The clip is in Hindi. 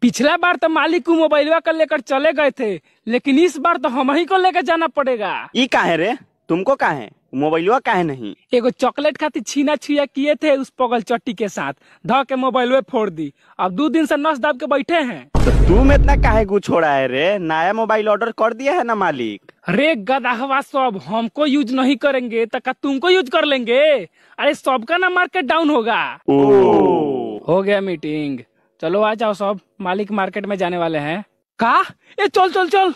पिछला बार तो मालिक को मोबाइलवा कर लेकर चले गए थे लेकिन इस बार तो हम ही को लेकर जाना पड़ेगा ये काहे रे तुमको काहे मोबाइलवा काहे नहीं एगो चॉकलेट खाती छीना छुआ किए थे उस पगल चट्टी के साथ ध के मोबाइलवे फोड़ दी अब दो दिन से नस दाब के बैठे हैं तो तुम इतना काहे गु छोड़ा है रे नया मोबाइल ऑर्डर कर दिया है ना मालिक रे गदाहवा सब हमको यूज नहीं करेंगे तक तुमको यूज कर लेंगे अरे सबका ना मार्केट डाउन होगा ओ हो गया मीटिंग चलो आ जाओ सब मालिक मार्केट में जाने वाले हैं कहा ए चल चल चल